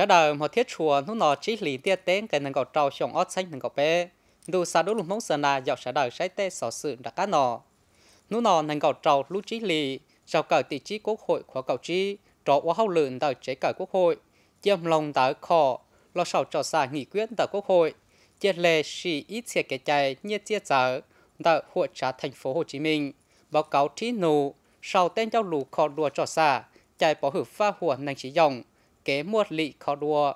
sau đó một thiết chùa nó nó chỉ lì tiết tên cái nâng cầu trâu xong ót xanh nâng cầu bé đủ sa đủ lùng mong sơn là dọc sau đó sẽ tê sở sự đã cá nọ nó nó nâng cầu trâu lũ chỉ lì sau cờ tỷ trí quốc hội khóa cầu trí trọ quá hậu lượng tờ chế cờ quốc hội chiêm lòng tờ khò lo sau trò xa nghị quyết tờ quốc hội chiết lệ sĩ ít xe kẻ chạy như chia sở tờ hội trả thành phố Hồ Chí Minh báo cáo trí nụ sau tên giao lũ khò đùa trò xa chạy bỏ hử pha hùa nành chỉ dòng kế muột lị khó đua.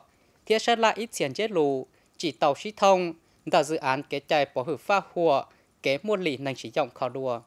thế sát lại ít tiền chết lù, chỉ tàu sĩ thông, đã dự án kế chạy bỏ hữu pha hùa, kế muột lị nành sử dụng khó đua.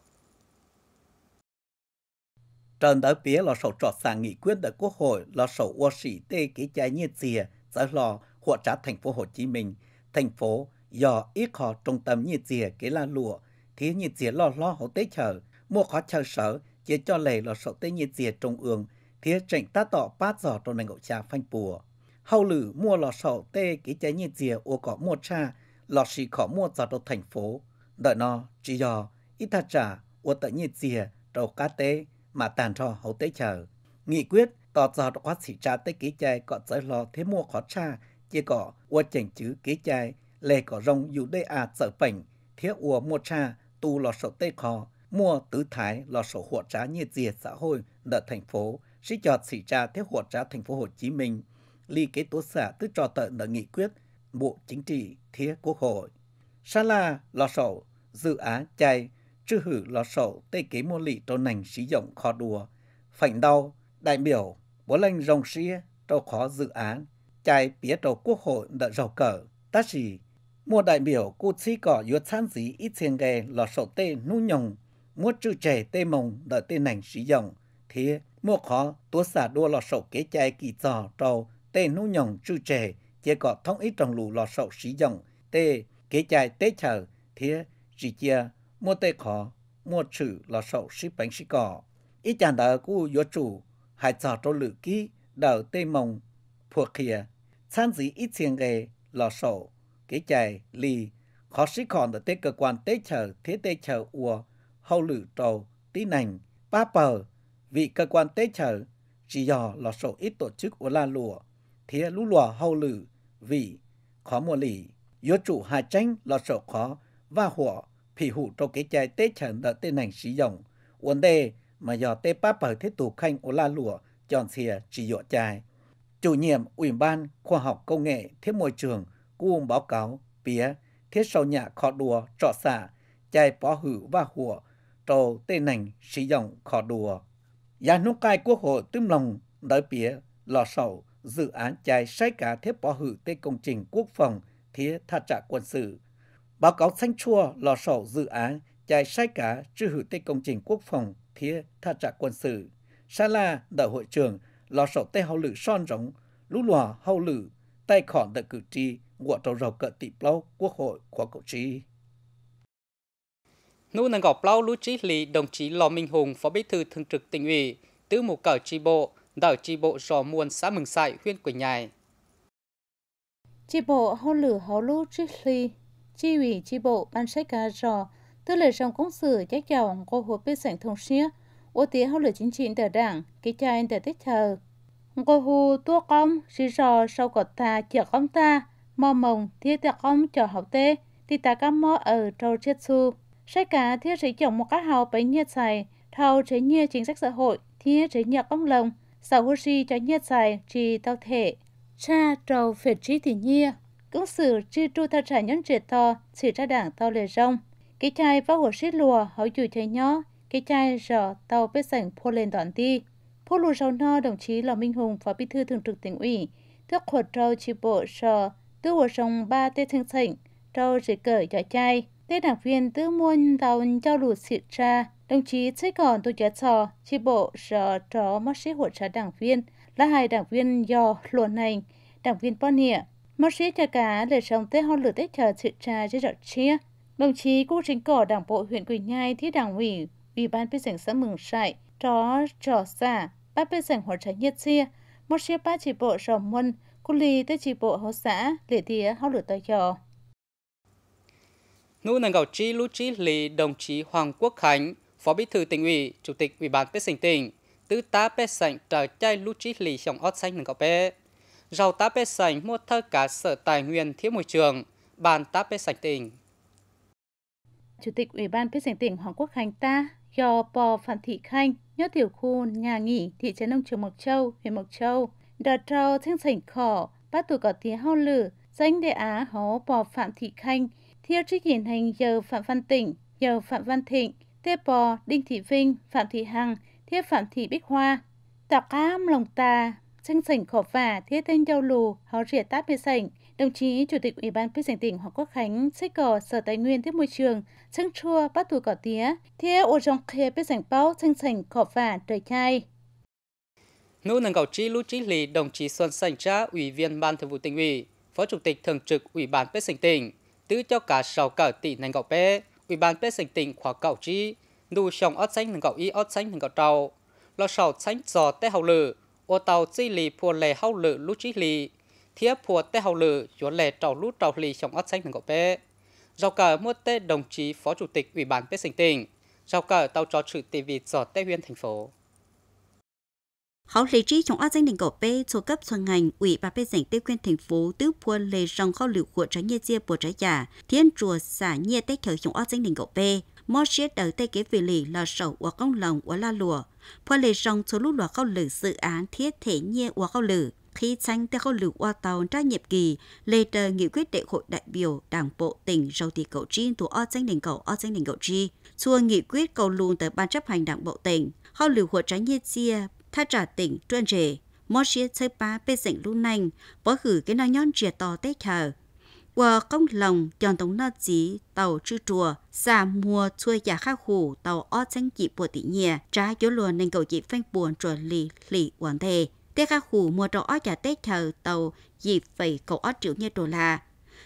Trần đã phía là sổ trọt sàng nghị quyết đại quốc hội là sổ ô sĩ tê kế chạy nhiệt dìa, giá lò, hộ trá thành phố Hồ Chí Minh, thành phố do ít khó trung tâm nhiệt dìa kế la lụa, thế nhiệt dìa lo lo hậu tế chờ, mua khó chờ sở, chỉ cho lệ là sổ tế nhiệt dìa trung ương, thía chảnh ta tỏ bát giỏ trong nành ngộ trà phanh bùa. hầu lử mua lò sổ tê cái trái nhiệt dìa ô cỏ mua cha, lò xì khó mua giỏ trong thành phố. Đợi nó, chỉ dò, ít thật trả, ô tận nhiệt dìa, trầu cá tê, mà tàn trò hầu tế chờ. Nghị quyết, tỏ giỏ trong quát xỉ trà tê cái trái cọ giới lò thế mua khó cha, chỉ cỏ ô chảnh chữ cái trái, lề cỏ rong dù đê à sợ phảnh, thía ua mua cha, tu lò sổ tê khó, mua tứ thái lò sổ hộ trá nhiệt dìa xã hội đợi thành phố sĩ chọt sĩ ra theo hộ trả thành phố Hồ Chí Minh, ly kế tố xã tức trò tợ nợ nghị quyết Bộ Chính trị Thế Quốc hội. Sa la lò sổ, dự á chay, trư hử lò sổ tê kế mô lị trô nành sử dụng kho đùa, phảnh đau, đại biểu, bố lanh rồng xia trô khó dự án, chay bía trô quốc hội nợ rầu cờ, tá gì, mua đại biểu cụ sĩ cỏ yuột san dí ít xiên ghê lò sổ tê nu nhồng, mua trư trẻ tê mồng đợi tê nành sử dụng, thế mua khó tua xả đua lò sầu kế chai kỳ giò trầu tê nú nhồng chư trẻ chỉ có thông ít trồng lù lò sầu sử dụng tê kế chai tê chờ thế chỉ chia mua tê khó mua chữ lò sầu sĩ bánh sĩ cỏ ít chàng đỡ cu yếu chủ hải giò trâu lự ký đỡ tê mông phù kia san dĩ ít xiên ghê lò sầu kế chai lì khó sĩ còn ở tê cơ quan tê chờ thế tê chờ ua hậu lự trầu tí nành ba bờ vì cơ quan tế chở, chỉ dò lọ số ít tổ chức ở la lùa, thì lũ lùa hậu lử, vì khó mùa lì, do chủ hạ tranh lọ số khó và hỏa phỉ hủ trong cái chai tế chở đỡ tên hành sử dụng. Vấn đề mà do tế bác bởi thế tù khanh ở la lùa chọn xìa chỉ dọ chai. Chủ nhiệm Ủy ban Khoa học Công nghệ Thiết Môi trường cung báo cáo phía thiết sau nhà khó đùa trọ xạ, chai bó hữu và hùa trầu tên nành sử dụng khó đùa. Giá nông cai quốc hội tüm lòng đợi bía lò sầu dự án chạy sai cả thiết bỏ hữu tới công trình quốc phòng thiết thả trả quân sự. Báo cáo xanh chua lò sầu dự án chạy sai cả chư hữu tới công trình quốc phòng thiết thả trả quân sự. Sa la đại hội trường lò sầu tê hậu lử son rộng, lũ lòa hậu lử tay khỏn đại cử tri, ngụa trầu rầu cỡ tịp lâu quốc hội khóa cử tri. Nu nâng gọc lao lũ trí lý đồng chí Lò Minh Hùng, Phó Bí thư Thường trực tỉnh ủy, tứ mù cờ tri bộ, đảo tri bộ rò muôn xã Mừng Sại, huyện Quỳnh nhài Tri bộ hô lử hô lũ trí lý, tri ủy tri bộ ban sách ca rò, tư lời trong công sự chắc chồng cô hồ bí sản thông xía, ô tí hô lử chính trị tờ đảng, ký trai tờ tích thờ. Cô hồ tua công, sĩ rò sau cột ta chở công ta, mò mồng thiết tờ công cho học tế thì ta cá mò ở trâu chết xu. Sẽ cả thiết chế chồng một các hào bánh nhiệt xài, thao chế nhiệt chính sách xã hội, thiết chế nhiệt công lồng, sau hô si cho nhiệt xài trì tao thể. Cha trầu phiệt trí thị nhiệt, cũng xử chi tru thật trả nhân triệt to, chỉ ra đảng tao lề rong. Cái chai vào hồ xít lùa, hậu chủ thấy nhó, cái chai rọ tàu bếp sảnh phô lên đoạn ti. Phô lù rau no đồng chí là Minh Hùng, Phó Bí thư Thường trực tỉnh ủy, thước khuất rau chi bộ rọ, tư hồ rong ba tê thương sảnh, rau chỉ cởi cho chai. Tết đảng viên tư muôn tàu cho lụt xịt ra, đồng chí Thích Còn Tô Chá Trò, chi bộ sở trò mắc sĩ hỗ trợ đảng viên, là hai đảng viên do luận hành, đảng viên bon hịa. Mắc sĩ cho cá đời sống Tết hôn lửa Tết chờ xịt ra trên rõ chia. Đồng chí Cú Chính Cỏ Đảng bộ huyện Quỳnh Nhai thiết đảng ủy, Ủy ban Bí sảnh xã Mường Sại, trò trò xã, ba Bí sảnh hỗ trợ nhiệt chia, mắc sĩ ba chi bộ sở môn, cú lì tới chi bộ hỗ xã, lệ tía hôn lửa tòa dò. Ngũ nâng gạo trí lũ trí lì đồng chí Hoàng Quốc Khánh, Phó Bí thư tỉnh ủy, Chủ tịch Ủy ban tết sinh tỉnh, tứ tá Pết sảnh trở chai lũ trí lì trong ót xanh nâng gạo bê. Rào tá Pết sảnh mua thơ cả sở tài nguyên thiếu môi trường, bàn tá Pết sảnh tỉnh. Chủ tịch Ủy ban tết sinh tỉnh Hoàng Quốc Khánh ta, do Pò Phạm Thị Khanh, nhớ tiểu khu nhà nghỉ thị trấn nông trường Mộc Châu, huyện Mộc Châu, đợt trao thanh sảnh khỏ, bắt tù có tí hao lử, danh đề á hó Pò Phạm Thị Khanh, theo trích hiện hành giờ Phạm Văn Tỉnh, giờ Phạm Văn Thịnh, Tê Bò, Đinh Thị Vinh, Phạm Thị Hằng, Thiết Phạm Thị Bích Hoa. Tạc cam lòng ta, tranh sảnh khổ vả, thiết tên châu lù, họ rỉa tát bê sảnh. Đồng chí Chủ tịch Ủy ban Quyết sảnh tỉnh Hoàng Quốc Khánh, xích cỏ Sở Tài nguyên Thiết Môi trường, tranh chua bắt tù cỏ tía, thiết ô rong khê bê sảnh bao tranh sảnh khổ vả trời chai. Nữ nâng cầu trí lũ trí lì đồng chí Xuân Sảnh Trá, Ủy viên Ban Thường vụ tỉnh ủy, Phó Chủ tịch Thường trực Ủy ban Quyết sảnh tỉnh, tứ cho cả sáu cờ tỷ nền gạo bé ủy ban bé sành tỉnh khóa cậu chi đủ sòng ớt xanh nền gạo y ớt xanh nền gạo trâu lo sáu xanh giò té hậu lử ô tàu chi lì phù lề hậu lử lú chi lì thiết phù té hậu lử chúa lề trầu lú trầu lì sòng ớt xanh nền gạo bé rau cờ mua tê đồng chí phó chủ tịch ủy ban bé sành tỉnh rau cờ tàu trò sự tỷ vị giò té huyên thành phố họ lý trí trong ác danh đình cổ bê thuộc cấp thuần ngành ủy và bê dành tiêu quyên thành phố tứ buôn lê rong kho lưu của trái nhiên chia của trái giả thiên chùa xả nhiên tết khởi trong ác danh đình cổ bê mò chia đầu tê kế vì lì là sầu của công lòng của la lùa qua lê rong số lúc lùa kho lử dự án thiết thể nhiên của kho lử khi tranh theo kho lử qua tàu tra nhiệm kỳ lê tờ nghị quyết đại hội đại biểu đảng bộ tỉnh rầu thị cầu chi thuộc ác danh đình cầu ác danh đình cầu chi xua nghị quyết cầu luôn tới ban chấp hành đảng bộ tỉnh kho lử của trái nhiên chia tha trả tỉnh truân rể, mô xế chơi ba bê dịnh lũ nành, bó khử cái nó nhon trìa tò tế khờ. Qua công lòng, chọn tổng nó dí tàu chư chùa, xa mua chui giả khắc hủ tàu o chanh dị bùa tỷ nhẹ, trả gió luồn nên cầu dị phanh buồn chuẩn lì lì quảng thề. Tế khắc hủ mua trò o giả tế khờ tàu dị phẩy cầu o triệu nhẹ đô la.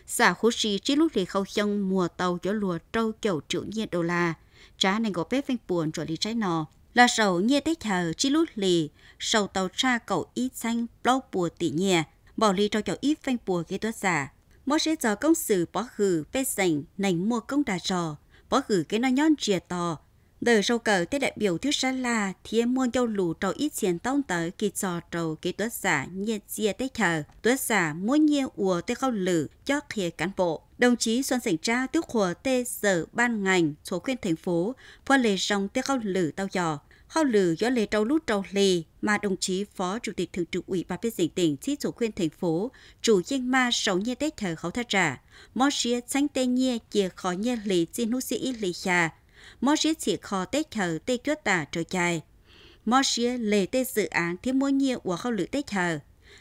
Xã khu sĩ chỉ lúc lì khâu xong mua tàu gió lùa trâu chầu triệu nhẹ đô la, trả nên cầu bếp phanh buồn chuẩn lì trái nò là sầu nhé tết thờ chi lút lì, sầu tàu cha cậu ít xanh bao bùa tỉ nhẹ, bỏ lì cho cháu ít phanh bùa gây tuất giả. Mỗi sẽ giờ công sự bỏ khử bê sành nành mua công đà trò, bỏ khử cái nó nhon chìa tò. Đời sâu cờ tới đại biểu thuyết ra là thiên mua châu lù trầu ít tiền tông tới kỳ trò trầu kỳ tuất giả nhé chia tết thờ, tuất giả muốn nhiên ùa tới không lử cho khía cán bộ đồng chí Xuân Sảnh Tra tiếp của tê sở ban ngành số khuyên thành phố và lề rong tiêu cao lử tao giò khao lử gió lề trâu lút trâu lì mà đồng chí phó chủ tịch thường trực ủy ban nhân dân tỉnh chỉ số khuyên thành phố chủ dân ma sáu nhiên tết thờ khấu thật trả mò xía tránh tê nhia chìa khó nhiên lì xin hút sĩ lì trà mò xía chỉ khó tết thờ tê quyết tả trời dài mò xía lề tê dự án thêm mối nhiên của khao lử tết thờ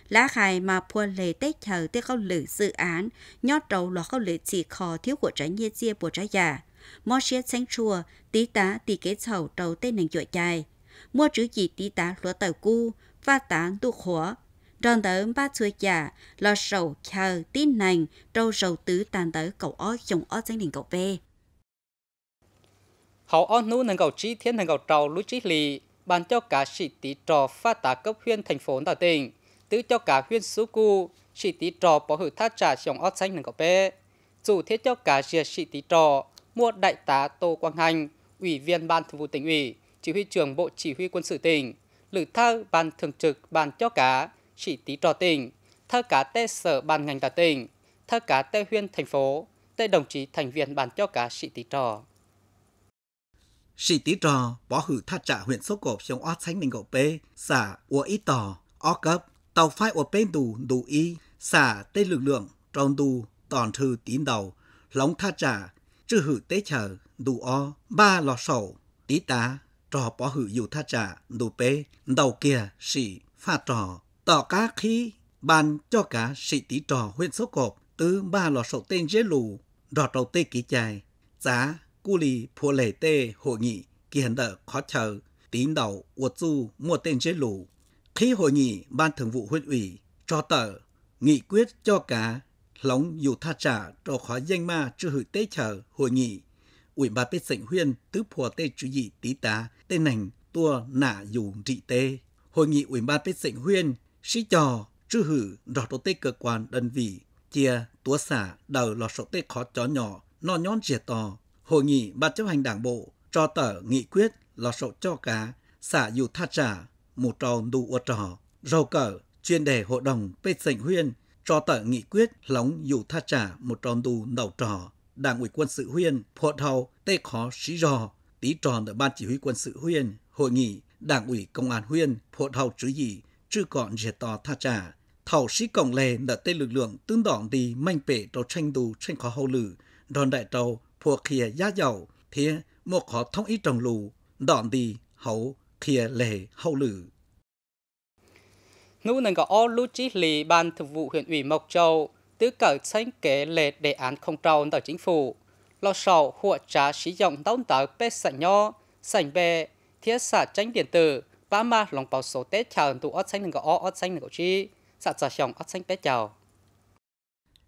lá khai mà pua lệ tết thờ tiết câu dự án nhót đầu lọ câu chỉ khò thiếu của trái nhiên chia của trái già mò xia xanh chùa tí tá tí kế sầu đầu tên nành chuột dài mua chữ gì tí tá lúa tàu cu và tán tu khóa tròn tớ ba chuột già lọ sầu khờ tí nành trâu sầu tứ tàn tớ cậu ó dùng ó danh đình cậu về hậu ó nú nâng cầu trí thiên nâng cầu trầu lũ trí lì bàn cho cả sĩ tí trò phát tá cấp huyện thành phố đà tỉnh tư cho cả huyện số cụ sĩ tí trò bỏ hữu thác trả dòng ót xanh nâng có bê. Chủ thế cho cả dìa sĩ tí trò mua đại tá Tô Quang Hành, ủy viên ban thường vụ tỉnh ủy, chỉ huy trưởng bộ chỉ huy quân sự tỉnh, lữ thơ ban thường trực ban cho cả sĩ tí trò tỉnh, thơ cá tê sở ban ngành cả tỉnh, thơ cá tê huyện thành phố, tê đồng chí thành viên ban cho cả sĩ tí trò. Sĩ tí trò bỏ hữu thác trả huyện số cổ dòng ót xanh nâng có bê, xả ua ít tò, o cấp tàu phai ở bên đủ đủ y xả tên lực lượng trong đủ toàn thư tín đầu lóng tha trả chư hữu tế chờ đủ o ba lò sầu tí tá trò bỏ hữu dù tha trả đủ bê đầu kia sĩ pha trò tỏ cá khí ban cho cả sĩ tí trò huyện số cột từ ba lò sầu tên dễ lù rọt đầu tê ký chài giá cu lì phùa lệ tê hội nghị kỳ hẳn đỡ khó chờ tín đầu uột du mua tên dễ lù khi hội nghị Ban Thường vụ huyện ủy cho tờ nghị quyết cho cả lóng dù tha trả cho khỏi danh ma chưa hữu tế chờ hội nghị ủy ban bế sệnh huyên tứ phùa tê chủ dị tí tá tê nành tua nả dù trị tê hội nghị ủy ban bế sệnh huyên sĩ trò chưa hữu rõ tổ tế cơ quan đơn vị chia tua xả đầu lọ sổ tế khó chó nhỏ no nhón rìa tò hội nghị ban chấp hành đảng bộ cho tờ nghị quyết lọ sổ cho cá xả dù tha trả một trò đủ ở trò, rau cờ, chuyên đề hội đồng bê sệnh huyên, cho tờ nghị quyết lóng dù tha trả một tròn đủ đầu trò, đảng ủy quân sự huyên, phổ thầu, tê khó sĩ rò, tí tròn ở ban chỉ huy quân sự huyên, hội nghị, đảng ủy công an huyên, phổ thầu chữ gì, chứ còn dệt tò tha trả. Thảo sĩ cộng lề nợ tê lực lượng tương đọng đi manh bể trò tranh đủ tranh khó hậu lử, đòn đại trâu phùa khìa giá giàu thế một khó thông ý trồng lù, đọn đi hậu khía lệ hậu lử. Nụ nâng có ô lũ chí lì ban thực vụ huyện ủy Mộc Châu, tứ cờ sáng kế lệ đề án không trâu tờ chính phủ. Lo sầu hụa trả sử dụng đóng tờ bê sảnh nho, sảnh bê, thiết xả tránh điện tử, ba ma lòng bảo số tết chào tụ ớt xanh nâng có ô ớt xanh nâng có chi, sạc giả xong ớt xanh tết chào.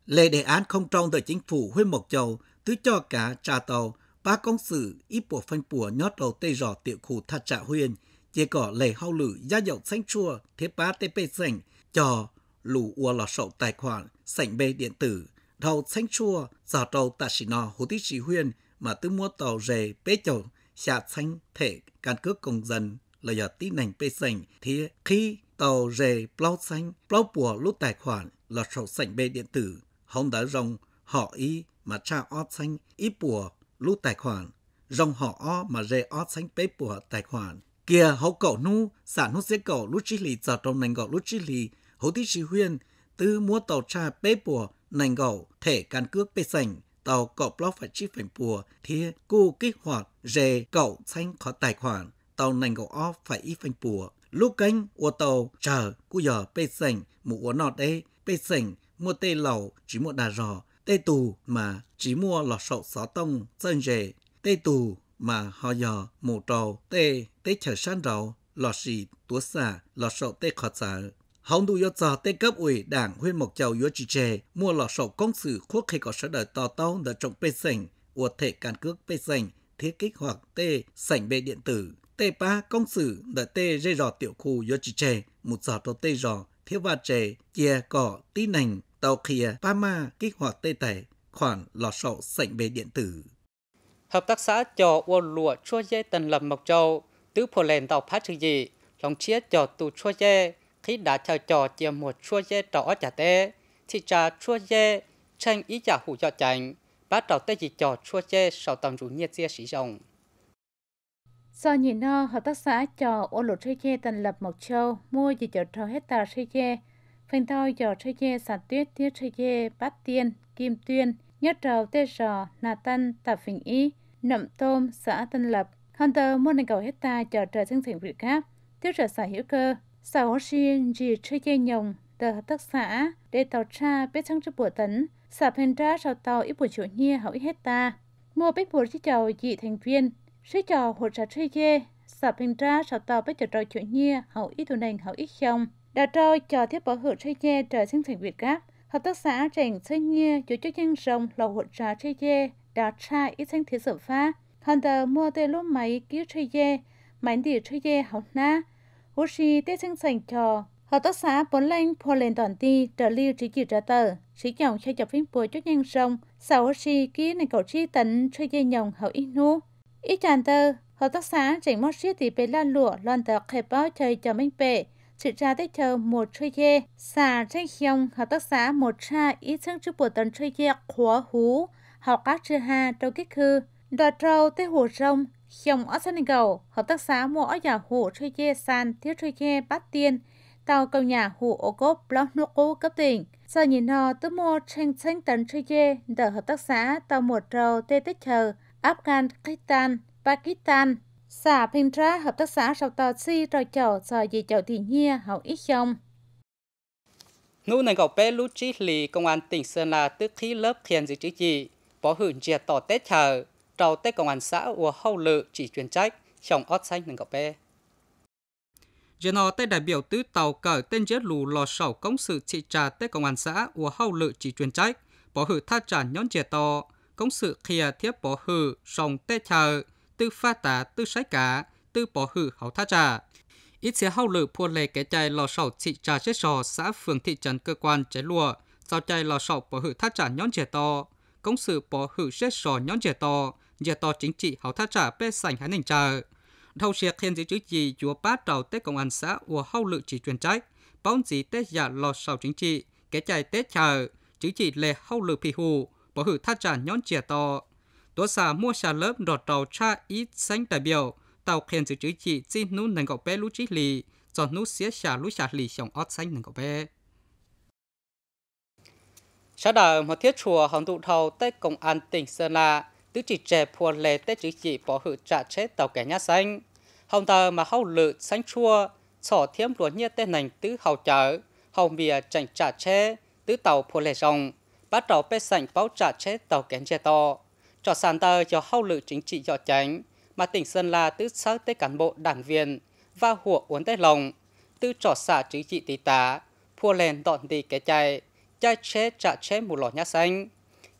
Lệ đề án không trâu tờ chính phủ huyện Mộc Châu, tứ cho cả trà tàu, ba công sự ít bộ phân bùa nhót đầu tê rõ tiểu khu thạch trạ huyền, chỉ có lệ hao lử gia dậu xanh chua thế ba tê bê sảnh cho lù ua lọ sổ tài khoản sảnh bê điện tử đầu xanh chua giả đầu tạ sĩ nò hồ tí chỉ huyền mà tư mua tàu rề bê chầu xạ xanh thể căn cước công dân là giờ tí nành bê sảnh thì khi tàu rề plau xanh plau bùa lúc tài khoản lọ sổ sảnh bê điện tử không đã rồng họ ý mà cha ót xanh ít bùa lũ tài khoản, dòng họ o mà rê o sánh bế của tài khoản. kia hậu cậu nu, sản hút dễ cậu lũ trí lì giờ trong nành gậu lũ trí lì, hậu tí trí huyên, tư mua tàu cha bế của nành gậu thể căn cước bế sành, tàu cậu block phải chi phảnh pùa thì cô kích hoạt rê cậu sánh khó tài khoản, tàu nành gậu o phải y phảnh pùa Lúc cánh, ô tàu, chờ, cu giờ bế sành, mụ ô nọ đây, bế sành, mua tê lầu, chỉ mua đà rò, tê tù mà chỉ mua lọ sậu xó tông dân rể, tê tù mà họ dò mù trầu tê tê chở san rầu lọ xì túa xả lọ sậu tê khó xả. Hồng đủ yếu trò tê cấp ủy đảng huyên mộc châu yếu chỉ trề mua lọ sậu công sự quốc khi có sở đời to tâu đợt trọng bê sảnh, ua thể càn cước bê sảnh, thiết kích hoặc tê sảnh bê điện tử. Tê ba công sự đợt tê dây rò tiểu khu yếu chỉ trề, một giọt tê rò thiếu va trề, chia cỏ, tí nành, tàu kia, ba ma, kích hoạt tê tẩy khoản lò sổ sảnh bề điện tử. Hợp tác xã cho ô lụa chua dê tần lập mộc châu, tứ phổ lền tàu phát trừ gì, lòng chia cho tù chua dê, khi đã chào cho chia một chua dê trỏ trả tê, thì trà chua dê, tranh ý giả hủ cho chảnh, bắt đầu tê gì cho chua dê sau tầm rủ nhiệt dê sử dụng. Sau nhìn no hợp tác xã cho ô lụa chua dê tần lập mộc châu, mua gì cho trò hectare chua dê, Phình thôi dò chơi dê sản tuyết tiết chơi dê bát tiên, kim tuyên, nhất trầu tê rò, nà tân, tạp phình y, nậm tôm, xã tân lập. Hunter mua nền cầu ta chờ trời sinh thành việt cáp, tiêu trợ xã hữu cơ, xã hồ xin dì chơi dê nhồng, tờ hợp tác xã, để tàu tra bế trăng trước bộ tấn, xã phên ra sau tàu ít bùa chủ nhia hậu ít hết ta Mua bếp bùa chơi chầu dị thành viên, chơi chầu hột trà chơi dê, xã phên ra sau tàu bế chờ trò chủ nhia hậu ít tù nền hậu ít không đào trao cho thiết bảo hữu chơi dê trời sinh thành Việt Gáp. Hợp tác xã trành xây nghe chủ chức nhân rồng lầu hụt trà chơi dê đào tra ít sinh thiết sở phá. Hòn tờ mua tê lô máy cứu chơi dê, máy điều chơi dê học na. Hú si tê sinh thành trò. Hợp tác xã bốn lanh phô lên toàn ti trở lưu chỉ chỉ trả tờ. Sĩ chồng chơi chọc phim bùa chức nhân rồng. sau hú si ký này cầu chi tấn chơi dê nhồng hậu ít nu. Ít tràn tờ, hợp tác xã trành mốt siết thì bê la lụa lòn tờ khẹp bao chơi cho minh bệ trị ra tích thơ một chơi chê, xà trách hiông hợp tác xã một cha ý thức trước bộ tấn chơi chê khóa hú, học các chư hà trâu kích khư, đoạt trâu tới hồ rông, hiông ở sân cầu, hợp tác xã mua ở nhà hồ chơi chê sàn thiếu chơi chê bắt tiên, tàu cầu nhà hồ ô cốp lót nô cố cấp tỉnh. Giờ nhìn họ tớ mua tranh tranh tấn chơi chê, đỡ hợp tác xã tàu một trâu tê tích thờ, Afghan, Kitan, Pakistan, xã Pimtra hợp tác xã sau tàu si trò chậu sở dị chậu thì nhia hậu ít chồng. Nụ Nền gọc Pe lũ Chi lì công an tỉnh Sơn La tức khí lớp khiên dự trí dị, bỏ hưởng diệt tỏ tết chờ, trầu tết công an xã ua hậu lự chỉ chuyên trách, chồng ót xanh Nền gọc Pe. Giờ nó tên đại biểu tứ tàu cởi tên chết lù lò sầu công sự trị trà tết công an xã ua hậu lự chỉ chuyên trách, bỏ hử tha trả nhón diệt tỏ, công sự khìa thiếp bỏ hử sòng tết chờ, tư phát tá tư sái cả tư bỏ hử hậu tha trả ít xe hao lử pua lề cái chai lò sầu thị trà chết sò xã phường thị trấn cơ quan chế lùa sau chai lò sầu bỏ hử tha trả nhón trẻ to công sự bỏ hử chết sò nhón trẻ to nhà to chính trị hậu tha trả bê sành hán hình chờ đầu xe khen dưới chữ gì chùa bát trầu tết công an xã ùa hao lự chỉ truyền trách bóng gì tết giả lò sầu chính trị cái chai tết chờ chữ chỉ lề hao lự phi hù bỏ hử tha trả nhón trẻ to mua tàu tàu cha ít bé bé lì lì một ตัวสามัวชาเลิฟรอดเราชาอีสังแต่เบียวเต่าเขียนจือจีจีนู้นนังกอบเป้ลุจิลีจอนู้เสียชาลุชาลีชองออดสังนังกอบเป้ชาดามาเทียชัวของตุเทาเต้กงอันติงเซนา tứ chỉ trẻ phùa lệ tết chữ chỉ bỏ hữu trả chết tàu kẻ nhà xanh. Hồng tờ mà hậu lự xanh chua, sỏ thiếm lúa nhiệt tên nành tứ hậu chở, hồng bìa chảnh trả chế, tứ tàu phùa lệ rồng, bắt đầu bê sảnh báo trả chế tàu kén che to cho sàn tờ cho hậu lự chính trị cho tránh mà tỉnh Sơn La tứ sáu tới cán bộ đảng viên và hủa uốn tới lòng tư trò xã chính trị tí tá phua lên đọn đi cái chạy chạy chế trả chế một lọ nhát xanh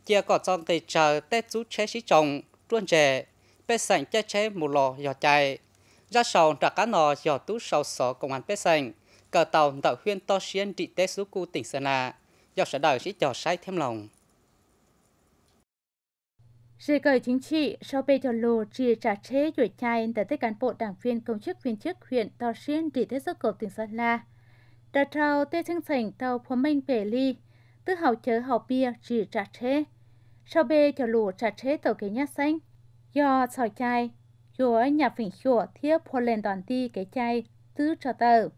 chia cỏ trong tây chờ tết rút chế sĩ trồng truôn trẻ bê sảnh chạy chế một lọ giò chạy ra sầu trả cá nò giò tú sầu sổ công an bê sảnh cờ tàu tạo huyên to xuyên trị tết rút cu tỉnh sơn la do sở đời sĩ trò sai thêm lòng Rì cờ chính trị sau bê cho lô trì trả chế dụi chai tại tất cán bộ đảng viên công chức viên chức huyện Tò Xuyên trị thế giấc cộp tỉnh Sơn La. Đã trao tê chân sảnh tàu phố minh bể ly, tư hào chớ hào bia trì trả chế. Sau bê cho lô trả chế tàu kế nhát xanh. Do sỏi chai, dùa nhà phỉnh chùa thiếp phô lên toàn ti kế chai tứ cho tàu.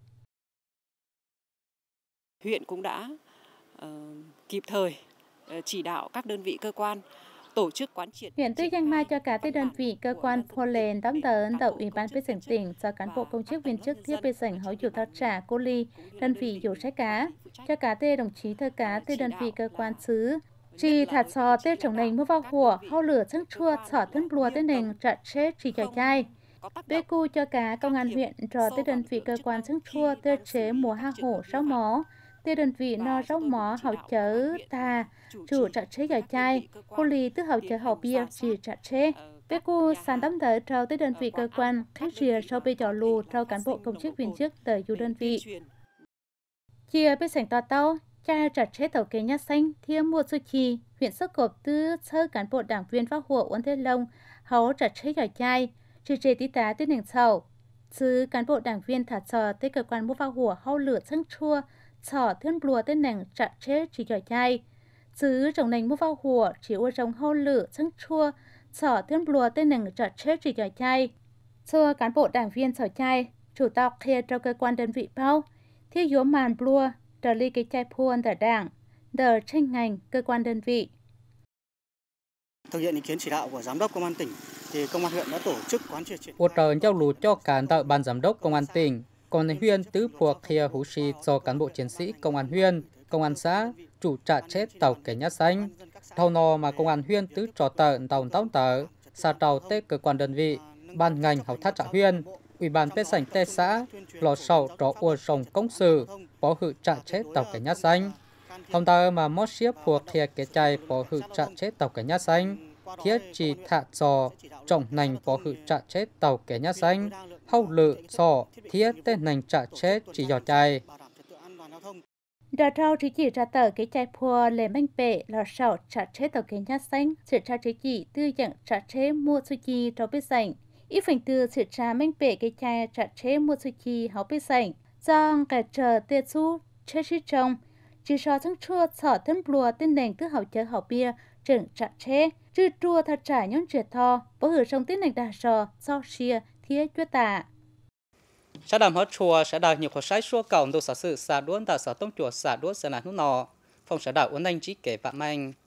Huyện cũng đã uh, kịp thời ờ, chỉ đạo các đơn vị cơ quan tổ chức quán triệt. Huyện Tuy Giang Mai cho cả tới đơn vị cơ quan Poland đóng tờ Ấn Độ Ủy ban Pising tỉnh cho cán bộ công chức viên chức thiết Pising hấu chủ thật trả cô ly đơn vị chủ sách cá cho cả tê đồng chí thơ cá tới đơn vị cơ quan xứ chỉ thả sò tê trồng nành mua vào hùa hao lửa chân chua sỏ thân lùa tê nành trận chết chỉ trò chai Bê cu cho cả công an huyện trò tới đơn vị cơ quan chân chua tê chế mùa ha hổ sáu mó tê đơn vị nó rong mỏ hậu chở ta chủ trả chế giờ chai cô lì tức hậu chở hậu bia chỉ trả chế bé cô sàn đóng tờ trao tới đơn vị cơ quan khách rìa sau bê trò lù trao cán bộ công chức viên chức tới dù đơn vị chia bên sảnh tòa tàu cha trả chế tàu kế nhát xanh thiên mua su chi huyện sức cộp tư sơ cán bộ đảng viên phát hộ uốn thế lông hấu trả chế giỏi chai trừ chế tí tá tới nền sầu chứ cán bộ đảng viên thả sò tới cơ quan mua phát hộ hao lửa sân chua sợ thiên lùa tên nàng trả chế chỉ cho chai chứ trong nàng mua vào hùa chỉ ở trong hô lử chua sợ thiên lùa tên nàng trả chế chỉ cho chai cho cán bộ đảng viên sở chai chủ tộc kia cho cơ quan đơn vị bao thiết yếu màn blua trở cái chai puôn tờ đảng tờ tranh ngành cơ quan đơn vị thực hiện ý kiến chỉ đạo của giám đốc công an tỉnh thì công an huyện đã tổ chức quán triệt triển. Cuộc trời giao lưu cho cán tợ ban giám đốc công an tỉnh còn huyện tứ phùa kia hú shi cho cán bộ chiến sĩ công an huyện, công an xã, chủ trạ chết tàu kẻ nhát xanh. Thâu nò mà công an huyện tứ trò tờ tàu tàu tờ, xa tàu tê cơ quan đơn vị, ban ngành hậu thác trạ huyện, ủy ban tê sảnh tê xã, lò sầu trò ua sông công sự, bó hữu trạ chết tàu kẻ nhát xanh. Hôm ta mà mót xếp phùa kia kế chay bó hữu trạ chết tàu kẻ nhát xanh thiết chỉ thả trò trọng nành có hữu trả chết tàu kẻ nhát xanh hậu lự sò thiết tên nành trả chết chỉ dò chạy đã trao chỉ chỉ ra tờ cái chai phua lề manh bệ lò sầu trả chết tàu kẻ nhát xanh sự tra chỉ chỉ tư dạng trả chết mua suy chi cho biết sảnh ít phần tư sự tra manh bệ cái chai trả chết mua suy chi háo biết sảnh giang kẻ chờ tê su chế sĩ trong chỉ so thắng chua sợ thân bùa tên nền tư hậu chờ hậu bia trưởng trạng chế, trừ trùa thật trả nhóm triệt thò, bố hữu sông tiến nành đà sò, so xìa, thiết chúa tạ. Xã đàm hóa chùa sẽ đào nhiều khóa sai xua cầu đồ xã sự xã đuôn đào xã tông chùa xã đuôn xã là hữu nọ, phòng xã đảo uốn anh chỉ kể vạn manh.